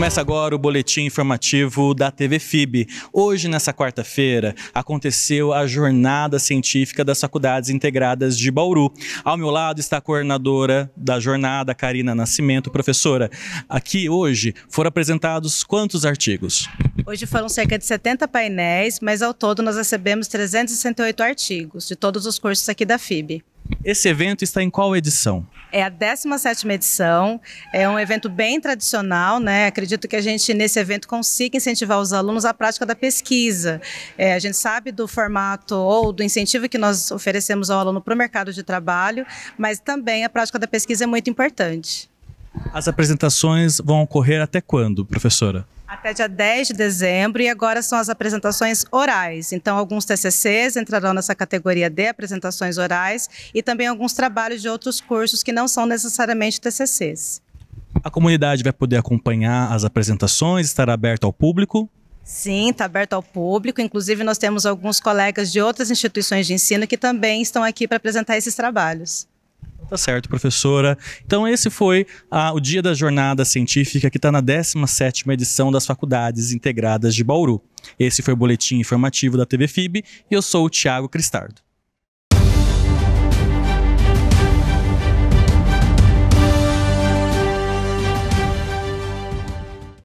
Começa agora o boletim informativo da TV FIB. Hoje, nessa quarta-feira, aconteceu a jornada científica das Faculdades Integradas de Bauru. Ao meu lado está a coordenadora da jornada, Karina Nascimento. Professora, aqui hoje foram apresentados quantos artigos? Hoje foram cerca de 70 painéis, mas ao todo nós recebemos 368 artigos de todos os cursos aqui da FIB. Esse evento está em qual edição? É a 17 edição, é um evento bem tradicional, né? Acredito que a gente, nesse evento, consiga incentivar os alunos à prática da pesquisa. É, a gente sabe do formato ou do incentivo que nós oferecemos ao aluno para o mercado de trabalho, mas também a prática da pesquisa é muito importante. As apresentações vão ocorrer até quando, professora? Até dia 10 de dezembro, e agora são as apresentações orais. Então, alguns TCCs entrarão nessa categoria de apresentações orais e também alguns trabalhos de outros cursos que não são necessariamente TCCs. A comunidade vai poder acompanhar as apresentações, estará aberta ao público? Sim, está aberto ao público. Inclusive, nós temos alguns colegas de outras instituições de ensino que também estão aqui para apresentar esses trabalhos. Tá certo, professora. Então, esse foi a, o Dia da Jornada Científica, que está na 17 edição das Faculdades Integradas de Bauru. Esse foi o Boletim Informativo da TV FIB e eu sou o Tiago Cristardo.